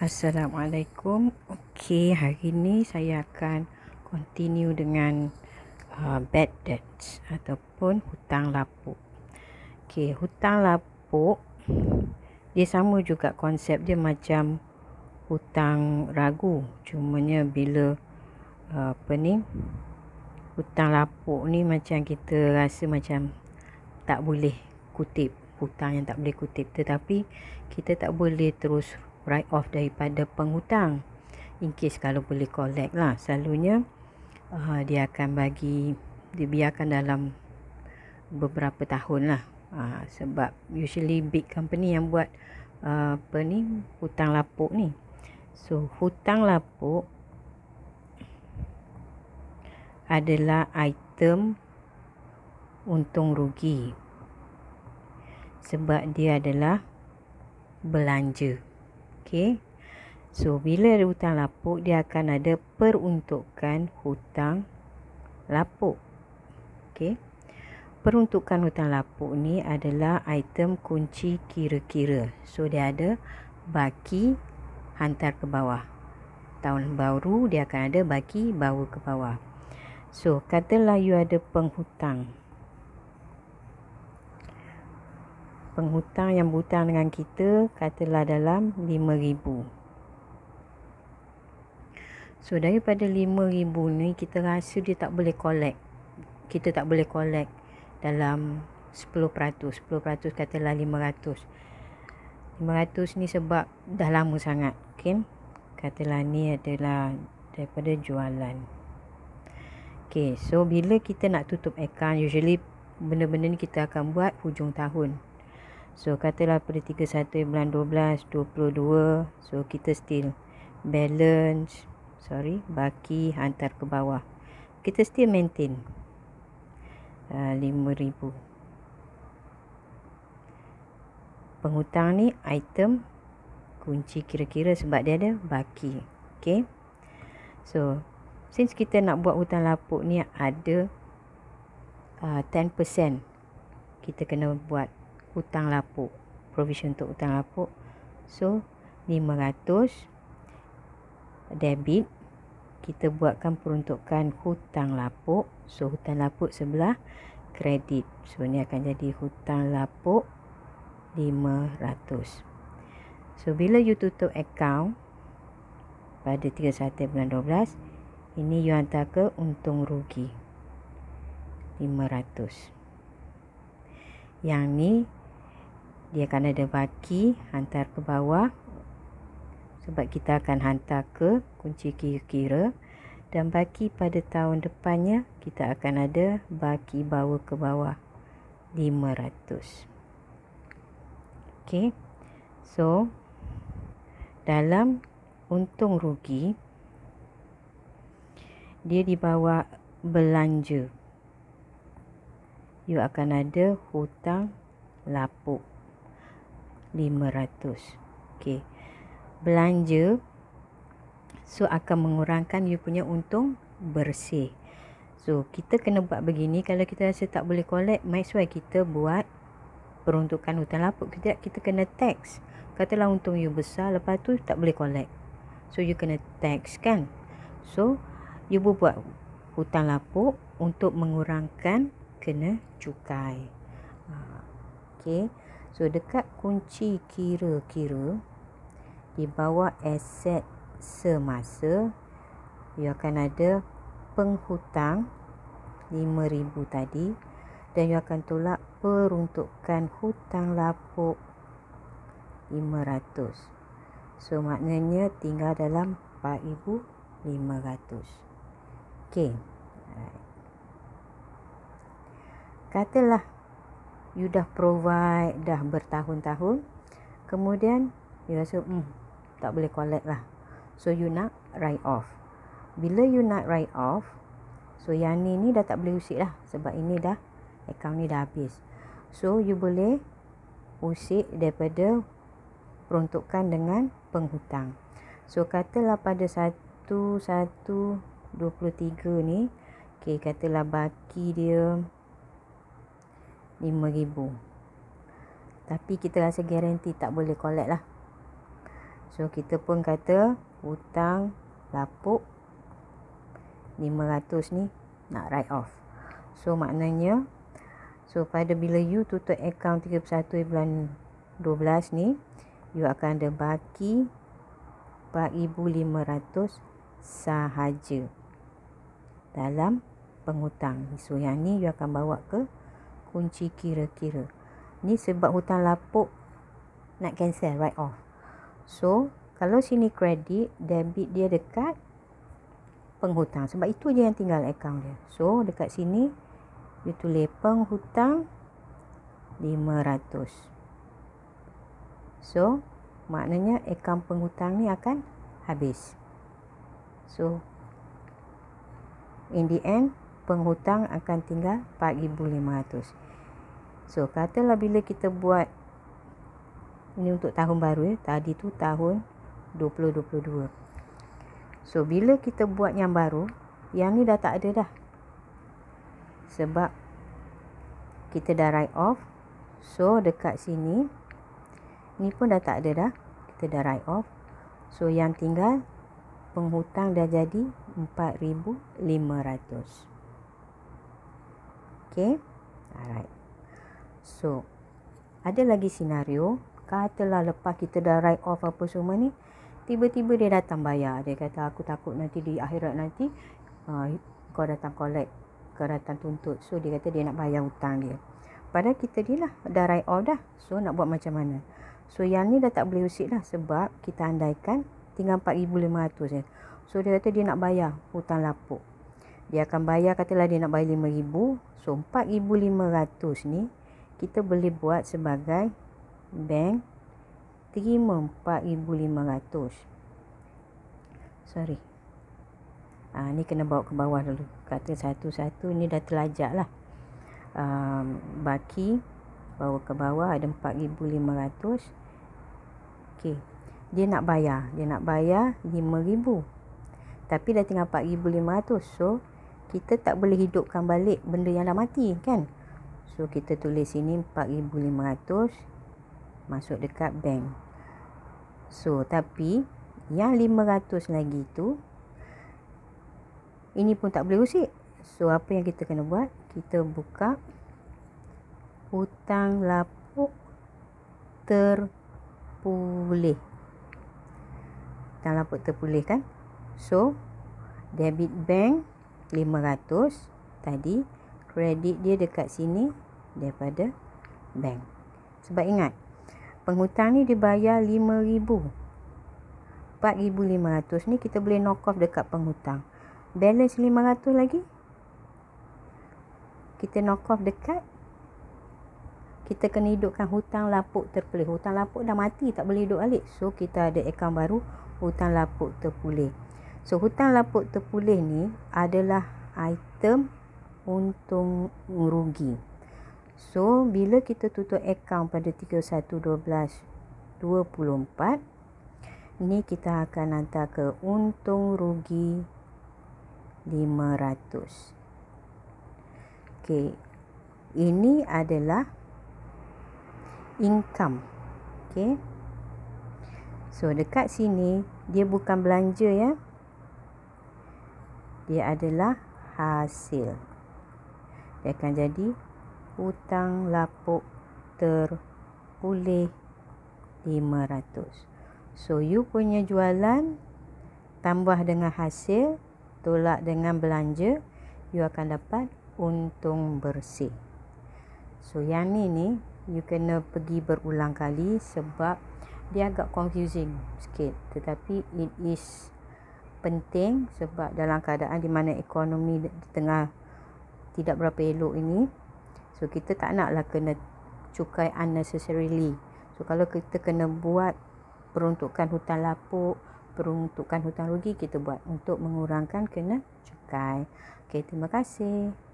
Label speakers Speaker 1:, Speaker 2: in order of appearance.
Speaker 1: Assalamualaikum. Okey, hari ni saya akan continue dengan uh, bad debts ataupun hutang lapuk. Okey, hutang lapuk dia sama juga konsep dia macam hutang ragu. Cumanya bila uh, apa ni hutang lapuk ni macam kita rasa macam tak boleh kutip hutang yang tak boleh kutip tetapi kita tak boleh terus write off daripada penghutang in case kalau boleh collect lah selalunya uh, dia akan bagi dibiarkan dalam beberapa tahun lah uh, sebab usually big company yang buat uh, apa ni hutang lapuk ni so hutang lapuk adalah item untung rugi sebab dia adalah belanja Okey, So, bila ada hutang lapuk, dia akan ada peruntukan hutang lapuk. Okey, Peruntukan hutang lapuk ni adalah item kunci kira-kira. So, dia ada baki hantar ke bawah. Tahun baru, dia akan ada baki bawa ke bawah. So, katalah you ada penghutang. penghutang yang berhutang dengan kita katalah dalam RM5,000. So daripada RM5,000 ni kita rasa dia tak boleh collect. Kita tak boleh collect dalam 10%. 10% katalah RM500. RM500 ni sebab dah lama sangat. Okay. Katalah ni adalah daripada jualan. Okay, so bila kita nak tutup akaun, usually benda-benda ni kita akan buat hujung tahun. So katalah pada 31 bulan 12, 22 So kita still balance Sorry, baki hantar ke bawah Kita still maintain RM5,000 uh, Penghutang ni item kunci kira-kira sebab dia ada baki Okay So since kita nak buat hutang lapuk ni ada uh, 10% kita kena buat hutang lapuk. Provision untuk hutang lapuk. So, RM500 debit. Kita buatkan peruntukan hutang lapuk. So, hutang lapuk sebelah kredit. So, ni akan jadi hutang lapuk RM500. So, bila you tutup account pada 31 bulan 12, ini you hantar ke untung rugi. 500. Yang ni dia akan ada baki hantar ke bawah sebab kita akan hantar ke kunci kira-kira dan baki pada tahun depannya kita akan ada baki bawa ke bawah 500 ok so dalam untung rugi dia di bawah belanja you akan ada hutang lapuk Okey. Belanja so akan mengurangkan you punya untung bersih. So kita kena buat begini kalau kita rasa tak boleh collect, make sure kita buat peruntukan hutang lapuk kita kita kena tax. Katalah untung you besar lepas tu tak boleh collect. So you kena tax kan. So you buat hutang lapuk untuk mengurangkan kena cukai. Ah, okay. So dekat kunci kira-kira di bawah aset semasa you akan ada penghutang 5000 tadi dan you akan tolak peruntukan hutang lapuk 500. So maknanya tinggal dalam 4500. Okey. Katalah you dah provide dah bertahun-tahun kemudian you rasa hmm tak boleh collect lah so you nak write off bila you nak write off so yang ni ni dah tak boleh usik lah sebab ini dah account ni dah habis so you boleh usik daripada peruntukan dengan penghutang so katalah pada 1 1 23 ni Okay, katalah baki dia RM5,000 Tapi kita rasa guarantee tak boleh collect lah So kita pun kata hutang lapuk RM500 ni nak write off So maknanya So pada bila you tutup account 31 bulan 12 ni You akan ada baki RM4,500 sahaja dalam pengutang. So yang ni you akan bawa ke kunci kira-kira. Ni sebab hutang lapuk nak cancel right off. So, kalau sini kredit, debit dia dekat penghutang. Sebab itu je yang tinggal account dia. So, dekat sini, dia tulis penghutang RM500. So, maknanya account penghutang ni akan habis. So, in the end, penghutang akan tinggal RM4,500. So katalah bila kita buat ini untuk tahun baru ya. Tadi tu tahun 2022. So bila kita buat yang baru, yang ni dah tak ada dah. Sebab kita dah write off. So dekat sini ni pun dah tak ada dah. Kita dah write off. So yang tinggal penghutang dah jadi 4500. Okay. Alright. So, ada lagi senario. Katalah lepas kita dah write off apa semua ni, tiba-tiba dia datang bayar. Dia kata, aku takut nanti di akhirat nanti uh, kau datang collect. Kau datang tuntut. So, dia kata dia nak bayar hutang dia. Padahal kita dia lah dah write off dah. So, nak buat macam mana? So, yang ni dah tak boleh usik lah sebab kita andaikan tinggal RM4,500 je. Eh. So, dia kata dia nak bayar hutang lapuk. Dia akan bayar katalah dia nak bayar RM5,000. So, RM4,500 ni kita boleh buat sebagai bank terima 4500 sorry ha, ni kena bawa ke bawah dulu kata satu-satu ni dah terlajak lah um, baki bawa ke bawah ada 4500 ok dia nak bayar dia nak bayar 5000 tapi dah tinggal 4500 so kita tak boleh hidupkan balik benda yang dah mati kan So kita tulis sini 4500 masuk dekat bank. So tapi yang 500 lagi tu ini pun tak boleh usik. So apa yang kita kena buat? Kita buka hutang lapuk terpulih. Hutang lapuk terpulih kan? So debit bank 500 tadi kredit dia dekat sini daripada bank. Sebab ingat, penghutang ni dibayar RM5,000. RM4,500 ni kita boleh knock off dekat penghutang. Balance RM500 lagi, kita knock off dekat kita kena hidupkan hutang lapuk terpulih. Hutang lapuk dah mati tak boleh hidup balik. So kita ada akaun baru hutang lapuk terpulih. So hutang lapuk terpulih ni adalah item untung rugi. So bila kita tutup akaun pada 31.12.24 ni kita akan hantar ke untung rugi 500. Okay, Ini adalah income. Okay, So dekat sini dia bukan belanja ya. Dia adalah hasil. Dia akan jadi hutang lapuk terpulih 500. So you punya jualan tambah dengan hasil tolak dengan belanja you akan dapat untung bersih. So yang ni ni you kena pergi berulang kali sebab dia agak confusing sikit tetapi it is penting sebab dalam keadaan di mana ekonomi tengah tidak berapa elok ini. So kita tak nak lah kena cukai unnecessarily. So kalau kita kena buat peruntukan hutan lapuk, peruntukan hutan rugi kita buat untuk mengurangkan kena cukai. Okay, terima kasih.